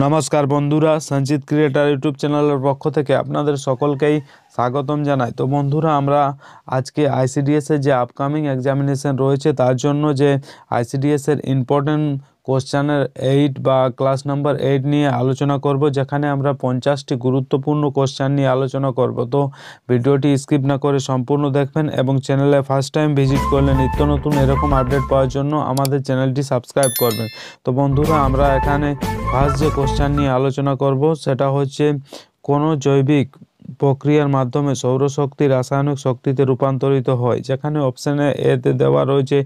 নমস্কার বন্ধুরা Sanjit creator YouTube চ্যানেলের পক্ষ থেকে আপনাদের সকলকেই স্বাগতম জানাই তো বন্ধুরা আমরা আজকে আইসিডিএসের যে আপকামিং এক্সামিনেশন রয়েছে তার জন্য যে আইসিডিএসের ইম্পর্টেন্ট কোশ্চেনের এইট বা ক্লাস নাম্বার এইট নিয়ে আলোচনা করব যেখানে আমরা পঞ্চাশটি গুরুত্বপূর্ণ কোশ্চেন নিয়ে আলোচনা করব তো ভিডিওটি স্কিপ না করে সম্পূর্ণ দেখবেন এবং চ্যানেলে ফার্স্ট টাইম ভিজিট করলে নিত্য নতুন এরকম আপডেট পাওয়ার জন্য আমাদের চ্যানেলটি সাবস্ক্রাইব করবেন তো বন্ধুরা আমরা এখানে ফার্স্ট যে কোশ্চান নিয়ে আলোচনা করব সেটা হচ্ছে কোনো জৈবিক প্রক্রিয়ার মাধ্যমে সৌরশক্তি রাসায়নিক শক্তিতে রূপান্তরিত হয় যেখানে অপশানে এতে দেওয়া রয়েছে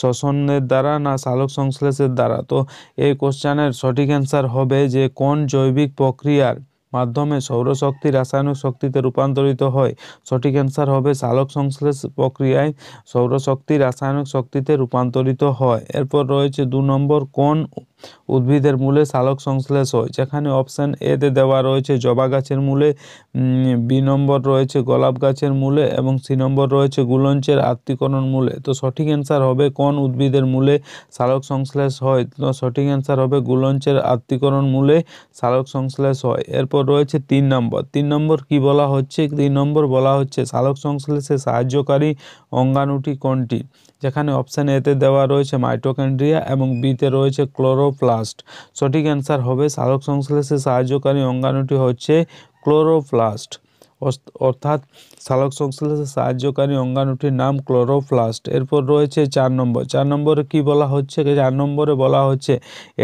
শোষণের দ্বারা না সালোক সংশ্লেষের দ্বারা তো এই কোশ্চানের সঠিক অ্যান্সার হবে যে কোন জৈবিক প্রক্রিয়ার মাধ্যমে সৌরশক্তি রাসায়নিক শক্তিতে রূপান্তরিত হয় সঠিক অ্যান্সার হবে সালোক সংশ্লেষ প্রক্রিয়ায় সৌরশক্তি রাসায়নিক শক্তিতে রূপান্তরিত হয় এরপর রয়েছে দু নম্বর কোন উদ্ভিদের মূলে সালোক সংশ্লেষ হয় যেখানে অপশান এতে দেওয়া রয়েছে জবা গাছের মূলে বি নম্বর রয়েছে গোলাপ গাছের মূলে এবং সি নম্বর রয়েছে গুলঞ্চের আত্মীকরণ মূলে তো সঠিক অ্যান্সার হবে কোন উদ্ভিদের মূলে সালক সংশ্লেষ হয় তো সঠিক অ্যান্সার হবে গুলঞ্চের আত্মীকরণ মূলে সালক সংশ্লেষ হয় এরপর রয়েছে তিন নম্বর তিন নম্বর কি বলা হচ্ছে তিন নম্বর বলা হচ্ছে সালক সংশ্লেষে সাহায্যকারী অঙ্গাণুটি কোনটি যেখানে অপশান এতে দেওয়া রয়েছে মাইটোকন্ড্রিয়া এবং বিতে রয়েছে ক্লোরোপ্লাস্ট সঠিক অ্যান্সার হবে সালোক সংশ্লেষে সাহায্যকারী অঙ্গাণুটি হচ্ছে ক্লোরোপ্লাস্ট অর্থাৎ সালক সংশ্লেষে সাহায্যকারী অঙ্গাণুটির নাম ক্লোরোপ্লাস্ট এরপর রয়েছে চার নম্বর চার নম্বরে কি বলা হচ্ছে চার নম্বরে বলা হচ্ছে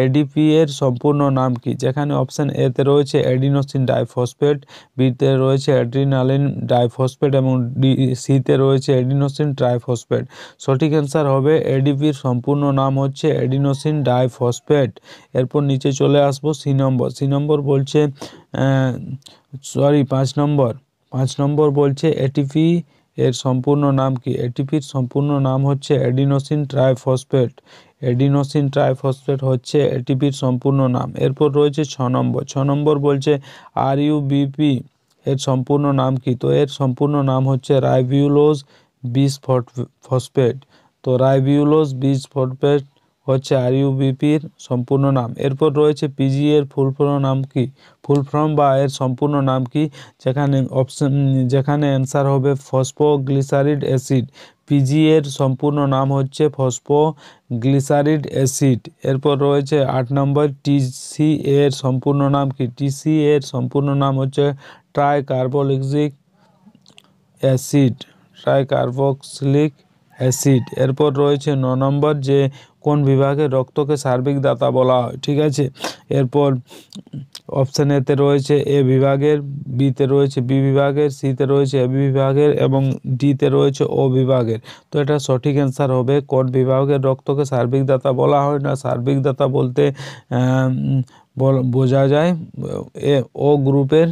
এডিপি এর সম্পূর্ণ নাম কি যেখানে অপশান এতে রয়েছে অ্যাডিনোসিন ডাইফসফেট বিতে রয়েছে অ্যাড্রিনালিন ডাইফসফেট এবং ডি সিতে রয়েছে অ্যাডিনোসিন ট্রাইফসফেট সঠিক অ্যান্সার হবে এডিপির সম্পূর্ণ নাম হচ্ছে অ্যাডিনোসিন ডাইফসফেট এরপর নিচে চলে আসবো সি নম্বর সি নম্বর বলছে সরি পাঁচ নম্বর পাঁচ নম্বর বলছে এটিপি এর সম্পূর্ণ নাম কি এটিপির সম্পূর্ণ নাম হচ্ছে অ্যাডিনোসিন ট্রাইফসফেট অ্যাডিনোসিন ট্রাইফসফেট হচ্ছে এটিপির সম্পূর্ণ নাম এরপর রয়েছে ছ নম্বর ছ নম্বর বলছে আর ইউবিপি এর সম্পূর্ণ নাম কি তো এর সম্পূর্ণ নাম হচ্ছে রাইভিউলোজ বিস ফসফেট তো রাইভিউলোজ বিস ফসফেট হচ্ছে আর ইউবিপির সম্পূর্ণ নাম এরপর রয়েছে পিজি এর ফুল ফর্ম নাম কি ফুল ফর্ম বা এর সম্পূর্ণ নাম কি যেখানে অপশন যেখানে অ্যান্সার হবে ফসফোগ্লিসারিড অ্যাসিড পিজি এর সম্পূর্ণ নাম হচ্ছে ফসফোগ্লিসারিড অ্যাসিড এরপর রয়েছে আট নম্বর টিসি এর সম্পূর্ণ নাম কি টিসি এর সম্পূর্ণ নাম হচ্ছে ট্রাইকার্বলিক্সিক অ্যাসিড কার্বক্সলিক অ্যাসিড এরপর রয়েছে ন নম্বর যে কোন বিভাগে রক্তকে সার্বিক দাতা বলা হয় ঠিক আছে এরপর অপশান এতে রয়েছে এ বিভাগের বিতে রয়েছে বি বিভাগের সিতে রয়েছে এ বিভাগের এবং ডিতে রয়েছে ও বিভাগের তো এটা সঠিক অ্যান্সার হবে কোন বিভাগের রক্তকে সার্বিক দাতা বলা হয় না সার্বিক দাতা বলতে বোঝা যায় এ ও গ্রুপের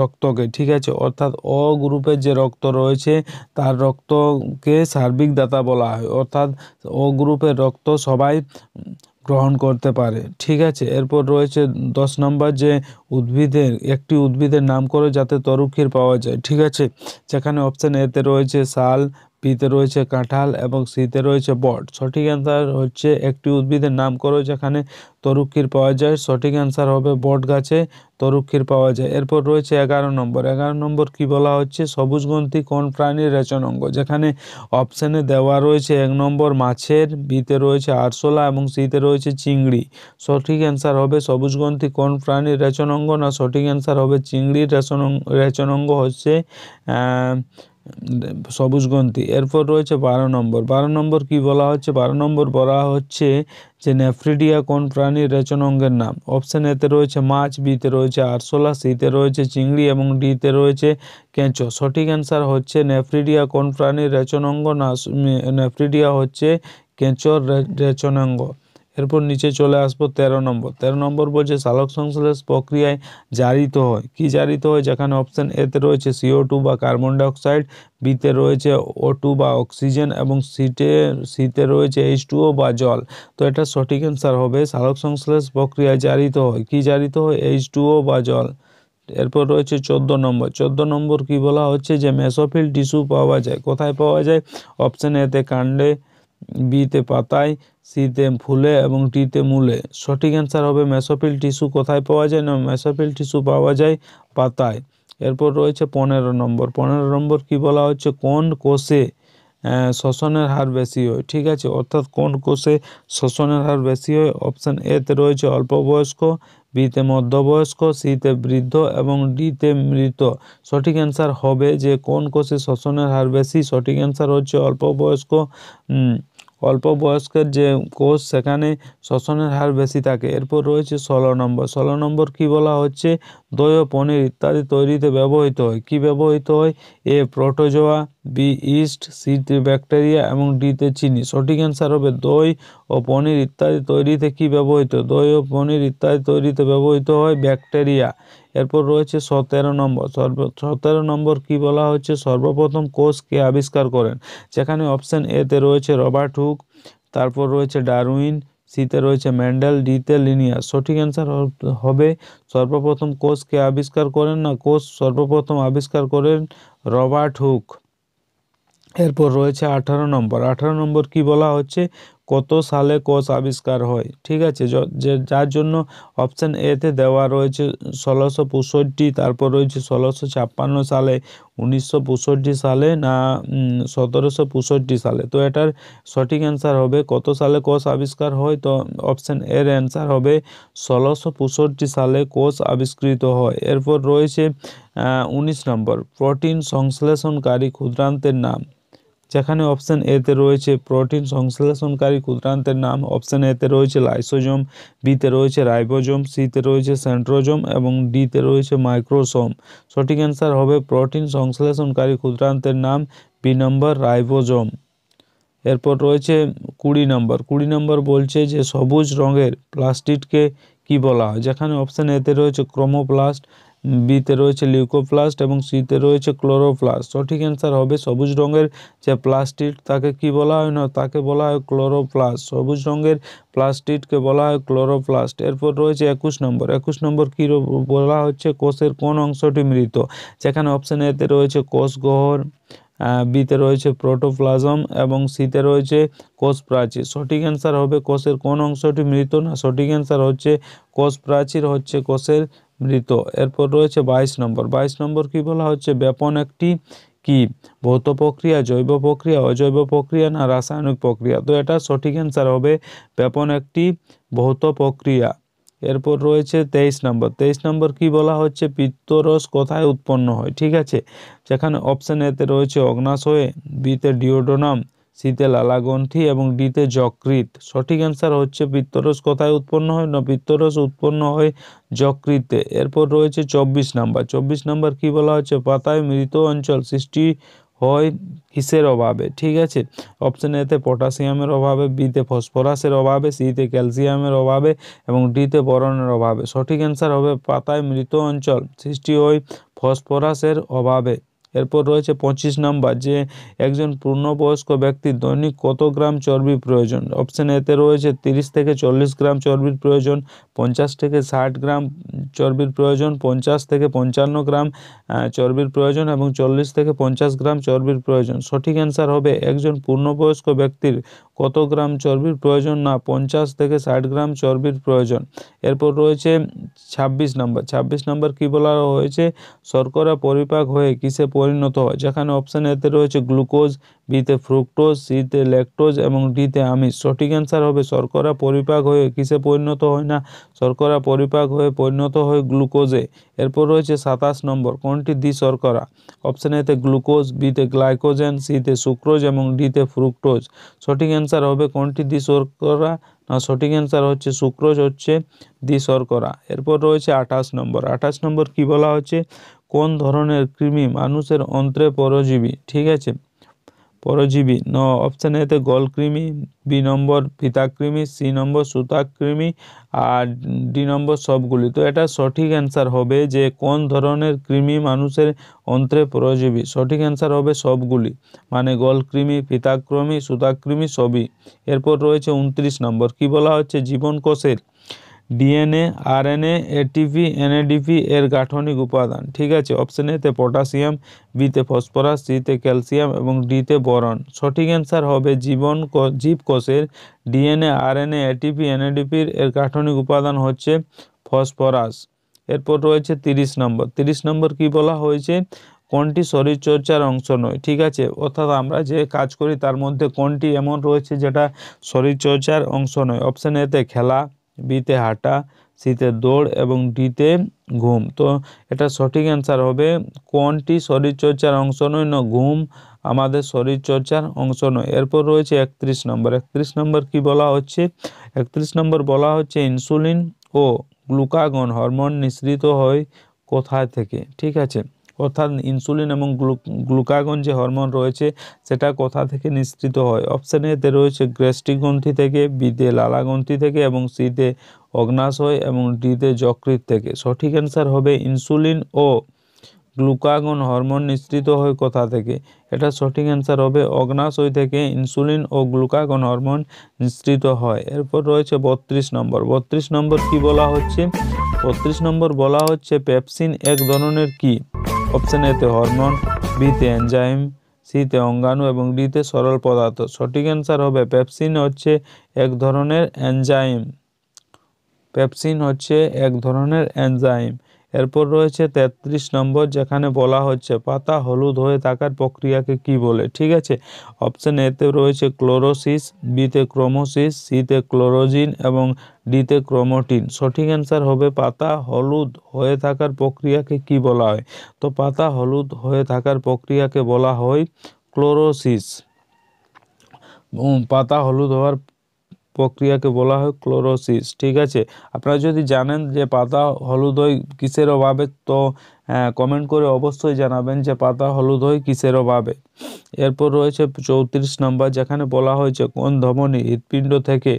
রক্তকে ঠিক আছে অর্থাৎ অ গ্রুপের যে রক্ত রয়েছে তার রক্তকে সার্বিক দাতা বলা হয় অর্থাৎ অ গ্রুপের রক্ত সবাই গ্রহণ করতে পারে ঠিক আছে এরপর রয়েছে দশ নম্বর যে উদ্ভিদের একটি উদ্ভিদের নাম করে যাতে তরুক্ষীর পাওয়া যায় ঠিক আছে যেখানে অপশান এতে রয়েছে শাল পিতে রয়েছে কাঁঠাল এবং সিতে রয়েছে বট সঠিক অ্যান্সার হচ্ছে একটি উদ্ভিদের নাম করো যেখানে তরুক্ষীর পাওয়া যায় সঠিক অ্যান্সার হবে বট গাছে তরুক্ষীর পাওয়া যায় এরপর রয়েছে এগারো নম্বর এগারো নম্বর কি বলা হচ্ছে সবুজ কোন প্রাণীর রেচন অঙ্গ যেখানে অপশানে দেওয়া রয়েছে এক নম্বর মাছের বিতে রয়েছে আরশোলা এবং সিতে রয়েছে চিংড়ি সঠিক অ্যান্সার হবে সবুজ কোন প্রাণীর রেচন অঙ্গ না সঠিক অ্যান্সার হবে চিংড়ির রেচন রেচন অঙ্গ হচ্ছে সবুজ গ্রন্থি এরপর রয়েছে বারো নম্বর বারো নম্বর কি বলা হচ্ছে বারো নম্বর বলা হচ্ছে যে নেফ্রিডিয়া কোন প্রাণীর অঙ্গের নাম অপশান এতে রয়েছে মাছ বিতে রয়েছে আরশোলা সিতে রয়েছে চিংড়ি এবং ডিতে রয়েছে কেঁচো সঠিক অ্যান্সার হচ্ছে নেফ্রিডিয়া কোন প্রাণীর অঙ্গ না নেফ্রিডিয়া হচ্ছে কেঁচোর রেচনাঙ্গ এরপর নিচে চলে আসবো ১৩ নম্বর ১৩ নম্বর বলছে সালক সংশ্লেষ প্রক্রিয়ায় জারিত হয় কি জারিত হয় যেখানে অপশান এতে রয়েছে সিও টু বা কার্বন ডাইঅক্সাইড বিতে রয়েছে ও টু বা অক্সিজেন এবং সিটে সিতে রয়েছে এইচ টুও বা জল তো এটা সঠিক অ্যান্সার হবে চালক সংশ্লেষ প্রক্রিয়ায় জারিত হয় কি জারিত হয় এইচ টুও বা জল এরপর রয়েছে চোদ্দো নম্বর চোদ্দো নম্বর কি বলা হচ্ছে যে মেসোফিল টিস্যু পাওয়া যায় কোথায় পাওয়া যায় অপশান এতে কাণ্ডে বিতে পাতায় সিতে ফুলে এবং টিতে মূলে সঠিক অ্যান্সার হবে মেসোফিল টিস্যু কোথায় পাওয়া যায় না মেসোফিল টিস্যু পাওয়া যায় পাতায় এরপর রয়েছে পনেরো নম্বর পনেরো নম্বর কি বলা হচ্ছে কোন কোষে শোষণের হার বেশি হয় ঠিক আছে অর্থাৎ কোন কোষে শোষণের হার বেশি হয় অপশান এতে রয়েছে অল্প বয়স্ক বিতে মধ্যবয়স্ক সিতে বৃদ্ধ এবং ডিতে মৃত সঠিক অ্যান্সার হবে যে কোন কোষে শ্বসনের হার বেশি সঠিক অ্যান্সার হচ্ছে অল্প বয়স্ক অল্প বয়স্কের যে কোষ সেখানে শ্বসনের হার বেশি থাকে এরপর রয়েছে ষোলো নম্বর ষোলো নম্বর কি বলা হচ্ছে দই ও পনির ইত্যাদি তৈরিতে ব্যবহৃত হয় কি ব্যবহৃত হয় এ প্রোটোজোয়া বি ইস্ট সিটি ব্যাকটেরিয়া এবং ডিতে চিনি সঠিক অ্যান্সার হবে দই ও পনির ইত্যাদি তৈরিতে কি ব্যবহৃত দই ও পনির ইত্যাদি তৈরিতে ব্যবহৃত হয় ব্যাকটেরিয়া এরপর রয়েছে সতেরো নম্বর সর্ব সতেরো নম্বর কি বলা হচ্ছে সর্বপ্রথম কোষকে আবিষ্কার করেন যেখানে অপশান এতে রয়েছে রবার্ট হুক তারপর রয়েছে ডারউইন সিতে রয়েছে ম্যান্ডেল ডিতে লিনিয়ার সঠিক অ্যান্সার হবে সর্বপ্রথম কোষকে আবিষ্কার করেন না কোষ সর্বপ্রথম আবিষ্কার করেন রবার্ট হুক এরপর রয়েছে আঠারো নম্বর আঠারো নম্বর কি বলা হচ্ছে কত সালে কোষ আবিষ্কার হয় ঠিক আছে যে যার জন্য অপশান এতে দেওয়া রয়েছে ষোলোশো পঁয়ষট্টি তারপর রয়েছে ষোলোশো ছাপ্পান্ন সালে উনিশশো পঁয়ষট্টি সালে না সতেরোশো পঁয়ষট্টি সালে তো এটার সঠিক অ্যান্সার হবে কত সালে কোষ আবিষ্কার হয় তো অপশান এর অ্যান্সার হবে ষোলোশো পঁয়ষট্টি সালে কোষ আবিষ্কৃত হয় এরপর রয়েছে উনিশ নম্বর প্রোটিন সংশ্লেষণকারী ক্ষুদ্রান্তের নাম যেখানে অপশান এতে রয়েছে প্রোটিন সংশ্লেষণকারী ক্ষুদ্রান্তের নাম অপশান এতে রয়েছে লাইসোজোম বিতে রয়েছে রাইবোজম সিতে রয়েছে সেন্ট্রোজম এবং ডিতে রয়েছে মাইক্রোসোম সঠিক অ্যান্সার হবে প্রোটিন সংশ্লেষণকারী ক্ষুদ্রান্তের নাম বি নম্বর রাইবোজোম এরপর রয়েছে কুড়ি নম্বর কুড়ি নম্বর বলছে যে সবুজ রঙের প্লাস্টিককে কি বলা হয় যেখানে অপশান এতে রয়েছে ক্রোমোপ্লাস্ট বিতে রয়েছে লিউকোপ্লাস্ট এবং সিতে রয়েছে ক্লোরোপ্লাস্ট সঠিক অ্যান্সার হবে সবুজ রঙের যে প্লাস্টিক তাকে কি বলা হয় না তাকে বলা হয় ক্লোরোপ্লাস্ট সবুজ রঙের প্লাস্টিককে বলা হয় ক্লোরোপ্লাস্ট এরপর রয়েছে একুশ নম্বর একুশ নম্বর কী বলা হচ্ছে কোষের কোন অংশটি মৃত যেখানে অপশান এতে রয়েছে কোষ গহর বিতে রয়েছে প্রোটোপ্লাজম এবং সিতে রয়েছে কোষ প্রাচীর সঠিক অ্যান্সার হবে কোষের কোন অংশটি মৃত না সঠিক অ্যান্সার হচ্ছে কোষ প্রাচীর হচ্ছে কোষের মৃত এরপর রয়েছে ২২ নম্বর ২২ নম্বর কি বলা হচ্ছে ব্যাপন একটি কি ভৌত প্রক্রিয়া জৈব প্রক্রিয়া অজৈব প্রক্রিয়া না রাসায়নিক প্রক্রিয়া তো এটা সঠিক অ্যান্সার হবে ব্যাপন একটি ভৌত প্রক্রিয়া এরপর রয়েছে তেইশ নম্বর তেইশ নম্বর কি বলা হচ্ছে পিত্তরস কোথায় উৎপন্ন হয় ঠিক আছে যেখানে অপশান এতে রয়েছে অগ্নাশয়ে বিতে ডিওডোনাম সিতে লালাগ্রন্থি এবং ডিতে যকৃত সঠিক অ্যান্সার হচ্ছে পিত্তরস কোথায় উৎপন্ন হয় না পিত্তরস উৎপন্ন হয় যকৃতে এরপর রয়েছে চব্বিশ নাম্বার চব্বিশ নাম্বার কি বলা হচ্ছে পাতায় মৃত অঞ্চল সৃষ্টি হয় হিসের অভাবে ঠিক আছে অপশন এতে পটাশিয়ামের অভাবে বিতে ফসফরাসের অভাবে সিতে ক্যালসিয়ামের অভাবে এবং ডিতে বরণের অভাবে সঠিক অ্যান্সার হবে পাতায় মৃত অঞ্চল সৃষ্টি হয় ফসফরাসের অভাবে এরপর রয়েছে পঁচিশ নাম্বার যে একজন পূর্ণবয়স্ক ব্যক্তির দৈনিক কত গ্রাম চর্বি প্রয়োজন অপশান এতে রয়েছে তিরিশ থেকে চল্লিশ গ্রাম চর্বির প্রয়োজন পঞ্চাশ থেকে ষাট গ্রাম চর্বির প্রয়োজন পঞ্চাশ থেকে পঞ্চান্ন গ্রাম চর্বির প্রয়োজন এবং চল্লিশ থেকে পঞ্চাশ গ্রাম চর্বির প্রয়োজন সঠিক অ্যান্সার হবে একজন পূর্ণবয়স্ক ব্যক্তির কত গ্রাম চর্বির প্রয়োজন না পঞ্চাশ থেকে ষাট গ্রাম চর্বির প্রয়োজন এরপর রয়েছে ছাব্বিশ নম্বর ছাব্বিশ নম্বর কী বলা হয়েছে শর্করা পরিপাক হয়ে কিসে পরিণত হয় যেখানে অপশান এতে রয়েছে গ্লুকোজ বিতে ফ্রুক্টোজ সিতে লেকটোজ এবং ডিতে আমিষ সঠিক অ্যান্সার হবে শর্করা পরিপাক হয়ে কিসে পরিণত হয় না শর্করা পরিপাক হয়ে পরিণত হয় গ্লুকোজে এরপর রয়েছে সাতাশ নম্বর কোনটি দ্বি শর্করা অপশান এতে গ্লুকোজ বিতে গ্লাইকোজেন সিতে সুক্রোজ এবং ডিতে ফ্রুক্টোজ সঠিক অ্যান্সার অ্যান্সার হবে কোনটি দি শর্করা না সঠিক অ্যান্সার হচ্ছে সুক্রোজ হচ্ছে দি শর্করা এরপর রয়েছে আঠাশ নম্বর আঠাশ নম্বর কি বলা হচ্ছে কোন ধরনের কৃমি মানুষের অন্ত্রে পরজীবী ঠিক আছে পরজীবী ন অপশান এতে গলকৃমি বি নম্বর ফিতাকৃমি সি নম্বর সুতাকৃমি আর ডি নম্বর সবগুলি তো এটা সঠিক অ্যান্সার হবে যে কোন ধরনের কৃমি মানুষের অন্ত্রে পরজীবী সঠিক অ্যান্সার হবে সবগুলি মানে গলকৃমি ফিতাক্রমি সুতাকৃমি সবই এরপর রয়েছে উনত্রিশ নম্বর কি বলা হচ্ছে জীবন কোষের ডিএনএ আরএনএ এটিপি এনএডিপি এর গাঠনিক উপাদান ঠিক আছে অপশন এতে পটাশিয়াম বিতে ফসফরাস সিতে ক্যালসিয়াম এবং ডিতে বরণ সঠিক অ্যান্সার হবে জীবন জীবকোষের ডিএনএ আরএনএ এটিপি এনএডিপির এর গাঠনিক উপাদান হচ্ছে ফসফরাস এরপর রয়েছে তিরিশ নম্বর তিরিশ নম্বর কি বলা হয়েছে কোনটি শরীরচর্চার অংশ নয় ঠিক আছে অর্থাৎ আমরা যে কাজ করি তার মধ্যে কোনটি এমন রয়েছে যেটা শরীরচর্চার অংশ নয় অপশন এতে খেলা বিতে হাঁটা সিতে দৌড় এবং ডিতে ঘুম তো এটা সঠিক অ্যান্সার হবে কোনটি শরীরচর্চার অংশ নয় না ঘুম আমাদের শরীরচর্চার অংশ নয় এরপর রয়েছে একত্রিশ নম্বর একত্রিশ নম্বর কি বলা হচ্ছে একত্রিশ নম্বর বলা হচ্ছে ইনসুলিন ও গ্লুকাগন হরমোন নিঃসৃত হয় কোথায় থেকে ঠিক আছে অর্থাৎ ইনসুলিন এবং গ্লুকাগন যে হরমোন রয়েছে সেটা কোথা থেকে নিঃসৃত হয় অপশান এতে রয়েছে গ্রন্থি থেকে বিতে লালাগ্রন্থি থেকে এবং সিতে অগ্নাশয় এবং ডিতে যকৃত থেকে সঠিক অ্যান্সার হবে ইনসুলিন ও গ্লুকাগন হরমোন নিঃসৃত হয় কোথা থেকে এটা সঠিক অ্যান্সার হবে অগ্নাশয় থেকে ইনসুলিন ও গ্লুকাগন হরমোন নিঃসৃত হয় এরপর রয়েছে বত্রিশ নম্বর বত্রিশ নম্বর কি বলা হচ্ছে বত্রিশ নম্বর বলা হচ্ছে পেপসিন এক ধরনের কি অপশন এতে হরমোন বিতে এনজাইম সিতে অঙ্গাণু এবং ডিতে সরল পদার্থ সঠিক অ্যান্সার হবে পেপসিন হচ্ছে এক ধরনের এনজাইম পেপসিন হচ্ছে এক ধরনের এনজাইম এরপর রয়েছে ৩৩ নম্বর যেখানে বলা হচ্ছে পাতা হলুদ হয়ে থাকার প্রক্রিয়াকে কি বলে ঠিক আছে অপশান এতে রয়েছে ক্লোরোসিস বিতে ক্রোমোসিস সিতে ক্লোরোজিন এবং ডিতে ক্রোমোটিন সঠিক অ্যান্সার হবে পাতা হলুদ হয়ে থাকার প্রক্রিয়াকে কি বলা হয় তো পাতা হলুদ হয়ে থাকার প্রক্রিয়াকে বলা হয় ক্লোরোসিস পাতা হলুদ হওয়ার প্রক্রিয়াকে বলা হয় ক্লোরোসিস ঠিক আছে আপনারা যদি জানেন যে পাতা হলুদ হয় কিসের অভাবে তো কমেন্ট হ্যাঁ, করে অবশ্যই জানাবেন যে পাতা হলুদ হয় কিসের অভাবে এরপর রয়েছে চৌত্রিশ নম্বর যেখানে বলা হয়েছে কোন ধমনী হৃৎপিণ্ড থেকে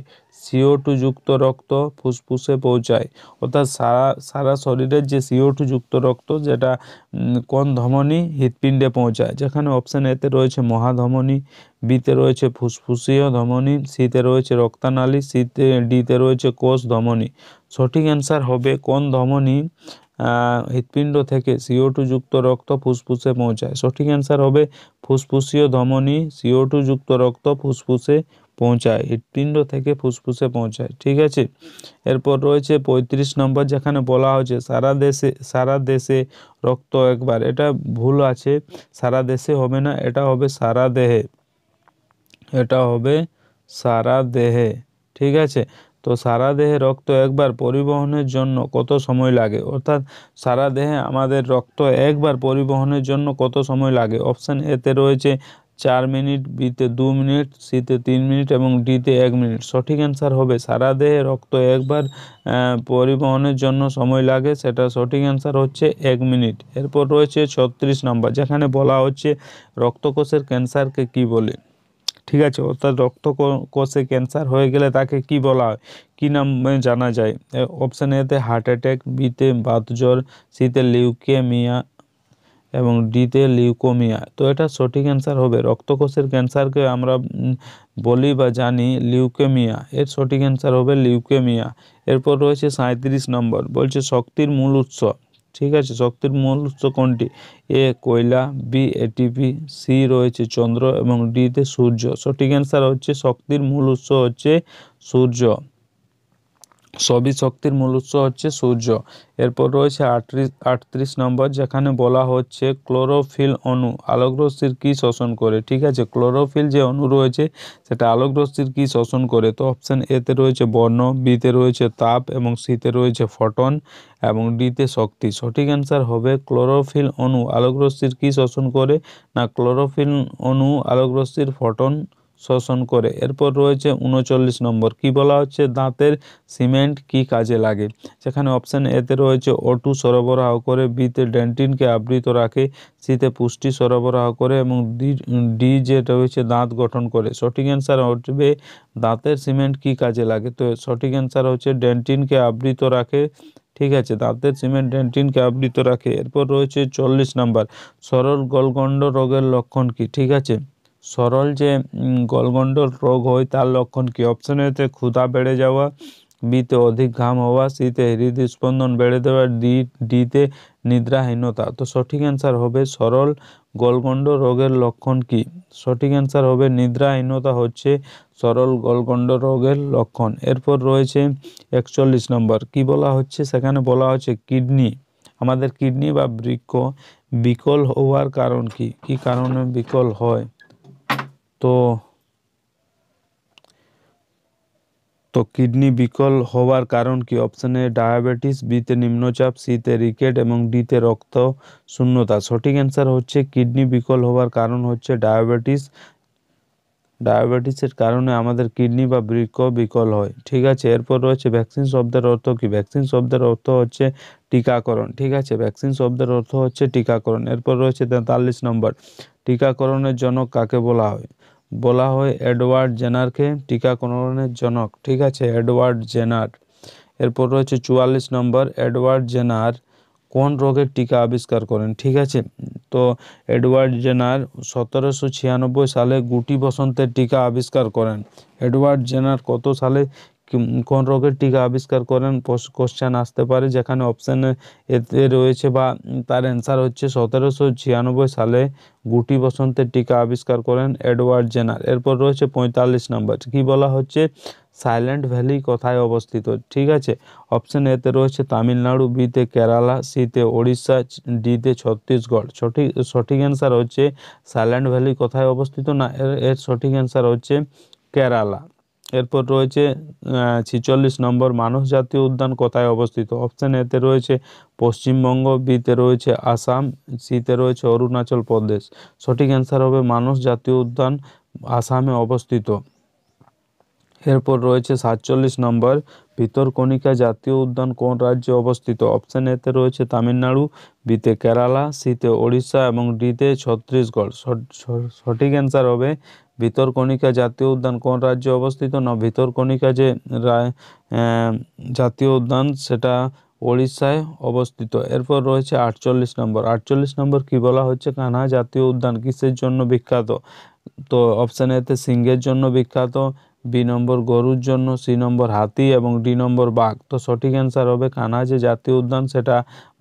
সিও টু যুক্ত রক্ত ফুসফুসে পৌঁছায় অর্থাৎ সারা সারা শরীরের যে সিও টু যুক্ত রক্ত যেটা কোন ধমনী হৃৎপিণ্ডে পৌঁছায় যেখানে অপশান এতে রয়েছে মহাধমনি বিতে রয়েছে ফুসফুসীয় ধমনী সিতে রয়েছে রক্তানালী সিতে ডিতে রয়েছে কোষ ধমনী সঠিক অ্যান্সার হবে কোন ধমনী হৃৎপিণ্ড থেকে সিও টু যুক্ত রক্ত ফুসফুসে পৌঁছায় সঠিক অ্যান্সার হবে ফুসফুসীয় ধমনী সিও টু যুক্ত রক্ত ফুসফুসে পৌঁছায় হৃৎপিণ্ড থেকে ফুসফুসে পৌঁছায় ঠিক আছে এরপর রয়েছে ৩৫ নম্বর যেখানে বলা হয়েছে সারা দেশে সারা দেশে রক্ত একবার এটা ভুল আছে সারা দেশে হবে না এটা হবে সারা দেহে এটা হবে সারা দেহে ঠিক আছে তো সারা দেহে রক্ত একবার পরিবহনের জন্য কত সময় লাগে অর্থাৎ সারা দেহে আমাদের রক্ত একবার পরিবহনের জন্য কত সময় লাগে অপশান এতে রয়েছে চার মিনিট বিতে দু মিনিট সিতে তিন মিনিট এবং ডিতে এক মিনিট সঠিক অ্যান্সার হবে সারা দেহে রক্ত একবার পরিবহনের জন্য সময় লাগে সেটা সঠিক অ্যান্সার হচ্ছে এক মিনিট এরপর রয়েছে ছত্রিশ নম্বর যেখানে বলা হচ্ছে রক্তকোষের ক্যান্সারকে কি বলে ঠিক আছে অর্থাৎ রক্ত কোষে ক্যান্সার হয়ে গেলে তাকে কি বলা হয় কী নাম জানা যায় অপশান এতে হার্ট অ্যাট্যাক বিতে বাতজ্বর সিতে লিউকেমিয়া এবং ডিতে লিউকোমিয়া তো এটা সঠিক অ্যান্সার হবে রক্তকোষের ক্যান্সারকে আমরা বলি বা জানি লিউকেমিয়া এর সঠিক অ্যান্সার হবে লিউকেমিয়া এরপর রয়েছে সাঁত্রিশ নম্বর বলছে শক্তির মূল উৎস ঠিক আছে শক্তির মূল উৎস কোনটি এ কয়লা বি এটিপি সি রয়েছে চন্দ্র এবং ডিতে সূর্য সঠিক অ্যান্সার হচ্ছে শক্তির মূল উৎস হচ্ছে সূর্য সবই শক্তির মূল উৎস হচ্ছে সূর্য এরপর রয়েছে আটত্রিশ আটত্রিশ নম্বর যেখানে বলা হচ্ছে ক্লোরোফিল অণু আলোকরশ্মির কী শোষণ করে ঠিক আছে ক্লোরোফিল যে অণু রয়েছে সেটা আলোকরশ্মির কী শোষণ করে তো অপশান এতে রয়েছে বর্ণ বিতে রয়েছে তাপ এবং সিতে রয়েছে ফটন এবং ডিতে শক্তি সঠিক অ্যান্সার হবে ক্লোরোফিল অণু আলোকরশ্মির কী শোষণ করে না ক্লোরোফিল অণু আলোকরশ্মির ফটন শোষণ করে এরপর রয়েছে উনচল্লিশ নম্বর কি বলা হচ্ছে দাঁতের সিমেন্ট কি কাজে লাগে সেখানে অপশান এতে রয়েছে অটু সরবরাহ করে বিতে ডেন্টিনকে আবৃত রাখে সিতে পুষ্টি সরবরাহ করে এবং ডি যে রয়েছে দাঁত গঠন করে সঠিক অ্যান্সার হবে দাঁতের সিমেন্ট কি কাজে লাগে তো সঠিক অ্যান্সার হচ্ছে ডেন্টিনকে আবৃত রাখে ঠিক আছে দাঁতের সিমেন্ট ডেন্টিনকে আবৃত রাখে এরপর রয়েছে চল্লিশ নম্বর সরল গলগণ্ড রোগের লক্ষণ কি ঠিক আছে সরল যে গলগণ্ডল রোগ হয় তার লক্ষণ কি অপশন এতে ক্ষুধা বেড়ে যাওয়া বিতে অধিক ঘাম হওয়া সিতে হৃদস্পন্দন বেড়ে দেওয়া ডি ডিতে নিদ্রাহীনতা তো সঠিক অ্যান্সার হবে সরল গলগণ্ড রোগের লক্ষণ কি সঠিক অ্যান্সার হবে নিদ্রাহীনতা হচ্ছে সরল গলগণ্ড রোগের লক্ষণ এরপর রয়েছে একচল্লিশ নম্বর কি বলা হচ্ছে সেখানে বলা হচ্ছে কিডনি আমাদের কিডনি বা বৃক্ষ বিকল হওয়ার কারণ কি কি কারণে বিকল হয় তো তো কিডনি বিকল হওয়ার কারণ কি অপশানে ডায়াবেটিস বিতে নিম্নচাপ সিতে রিকেট এবং ডিতে রক্ত শূন্যতা সঠিক অ্যান্সার হচ্ছে কিডনি বিকল হওয়ার কারণ হচ্ছে ডায়াবেটিস ডায়াবেটিসের কারণে আমাদের কিডনি বা বৃক্ষ বিকল হয় ঠিক আছে এরপর রয়েছে ভ্যাকসিন শব্দের অর্থ কি ভ্যাকসিন শব্দের অর্থ হচ্ছে টিকাকরণ ঠিক আছে ভ্যাকসিন শব্দের অর্থ হচ্ছে টিকাকরণ এরপর রয়েছে তেতাল্লিশ নম্বর টিকাকরণের জন্য কাকে বলা হয় বলা হয় এডওয়ার্ড জেনারকে টিকাকরণের জনক ঠিক আছে এডওয়ার্ড জেনার এরপর রয়েছে চুয়াল্লিশ নম্বর এডওয়ার্ড জেনার কোন রোগের টিকা আবিষ্কার করেন ঠিক আছে তো এডওয়ার্ড জেনার সতেরোশো ছিয়ানব্বই সালে গুটি বসন্তের টিকা আবিষ্কার করেন এডওয়ার্ড জেনার কত সালে কোন রোগের টিকা আবিষ্কার করেন কোশ্চেন আসতে পারে যেখানে অপশন এতে রয়েছে বা তার অ্যান্সার হচ্ছে সতেরোশো ছিয়ানব্বই সালে গুটি বসন্তের টিকা আবিষ্কার করেন এডওয়ার্ড জেনার এরপর রয়েছে পঁয়তাল্লিশ নম্বর কি বলা হচ্ছে সাইলেন্ট ভ্যালি কোথায় অবস্থিত ঠিক আছে অপশন এতে রয়েছে তামিলনাড়ু বিতে কেরালা সিতে ওড়িশা ডিতে ছত্তিশগড় সঠিক সঠিক অ্যান্সার হচ্ছে সাইলেন্ট ভ্যালি কোথায় অবস্থিত না এর সঠিক অ্যান্সার হচ্ছে কেরালা এরপর রয়েছে ছিচল্লিশ নম্বর মানস জাতীয় উদ্যান কোথায় অবস্থিত অপশান এতে রয়েছে পশ্চিমবঙ্গ বিতে রয়েছে আসাম সিতে রয়েছে অরুণাচল প্রদেশ সঠিক অ্যান্সার হবে মানস জাতীয় উদ্যান আসামে অবস্থিত এরপর রয়েছে সাতচল্লিশ নম্বর ভিতরকণিকা জাতীয় উদ্যান কোন রাজ্যে অবস্থিত অপশান এতে রয়েছে তামিলনাড়ু বিতে কেরালা সিতে ওড়িশা এবং ডিতে ছত্তিশগড় সঠিক অ্যান্সার হবে ভিতরকণিকা জাতীয় উদ্যান কোন রাজ্যে অবস্থিত না ভিতরকণিকা যে জাতীয় উদ্যান সেটা ওড়িশায় অবস্থিত এরপর রয়েছে আটচল্লিশ নম্বর আটচল্লিশ নম্বর কি বলা হচ্ছে কানা জাতীয় উদ্যান কিসের জন্য বিখ্যাত তো অপশান এতে সিংহের জন্য বিখ্যাত বি নম্বর গরুর জন্য সি নম্বর হাতি এবং ডি নম্বর বাঘ তো সঠিক অ্যান্সার হবে কানা যে জাতীয় উদ্যান সেটা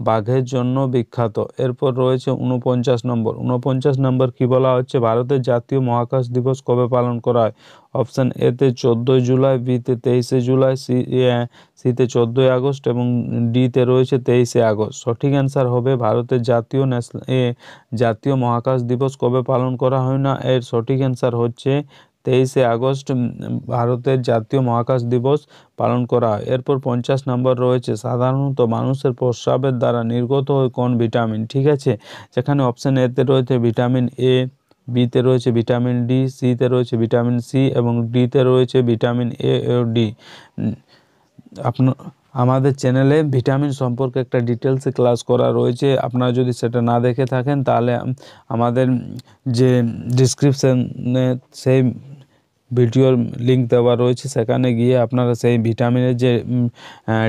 বাঘের জন্য বিখ্যাত এরপর রয়েছে উনপঞ্চাশ নম্বর উনপঞ্চাশ নম্বর কি বলা হচ্ছে ভারতের জাতীয় মহাকাশ দিবস কবে পালন করা হয় অপশান এতে চোদ্দোই জুলাই বিতে তেইশে জুলাই সি সিতে চোদ্দোই আগস্ট এবং ডিতে রয়েছে তেইশে আগস্ট সঠিক অ্যান্সার হবে ভারতের জাতীয় ন্যাশনাল জাতীয় মহাকাশ দিবস কবে পালন করা হয় না এর সঠিক অ্যান্সার হচ্ছে তেইশে আগস্ট ভারতের জাতীয় মহাকাশ দিবস পালন করা হয় এরপর পঞ্চাশ নম্বর রয়েছে সাধারণত মানুষের প্রস্রাবের দ্বারা নির্গত হয় কোন ভিটামিন ঠিক আছে যেখানে অপশান এতে রয়েছে ভিটামিন এ বিতে রয়েছে ভিটামিন ডি সিতে রয়েছে ভিটামিন সি এবং ডিতে রয়েছে ভিটামিন এ ও ডি আপনার আমাদের চ্যানেলে ভিটামিন সম্পর্কে একটা ডিটেলসে ক্লাস করা রয়েছে আপনারা যদি সেটা না দেখে থাকেন তাহলে আমাদের যে ডিসক্রিপশানে সেই ভিডিওর লিঙ্ক দেওয়া রয়েছে সেখানে গিয়ে আপনারা সেই ভিটামিনের যে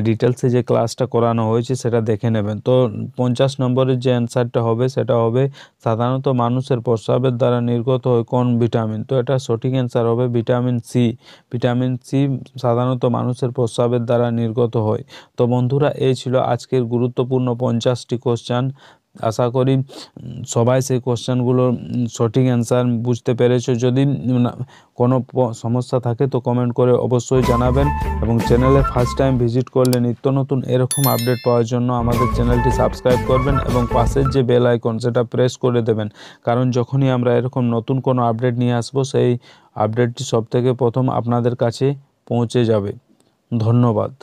ডিটেলসে যে ক্লাসটা করানো হয়েছে সেটা দেখে নেবেন তো পঞ্চাশ নম্বরের যে অ্যান্সারটা হবে সেটা হবে সাধারণত মানুষের প্রস্রাবের দ্বারা নির্গত হয় কোন ভিটামিন তো এটা সঠিক অ্যান্সার হবে ভিটামিন সি ভিটামিন সি সাধারণত মানুষের প্রস্রাবের দ্বারা নির্গত হয় তো বন্ধুরা এই ছিল আজকের গুরুত্বপূর্ণ পঞ্চাশটি কোশ্চান আশা করি সবাই সেই কোশ্চেনগুলোর সঠিক অ্যান্সার বুঝতে পেরেছে যদি কোনো সমস্যা থাকে তো কমেন্ট করে অবশ্যই জানাবেন এবং চ্যানেলে ফার্স্ট টাইম ভিজিট করলে নিত্য নতুন এরকম আপডেট পাওয়ার জন্য আমাদের চ্যানেলটি সাবস্ক্রাইব করবেন এবং পাশের যে বেল আইকন সেটা প্রেস করে দেবেন কারণ যখনই আমরা এরকম নতুন কোনো আপডেট নিয়ে আসবো সেই আপডেটটি সবথেকে প্রথম আপনাদের কাছে পৌঁছে যাবে ধন্যবাদ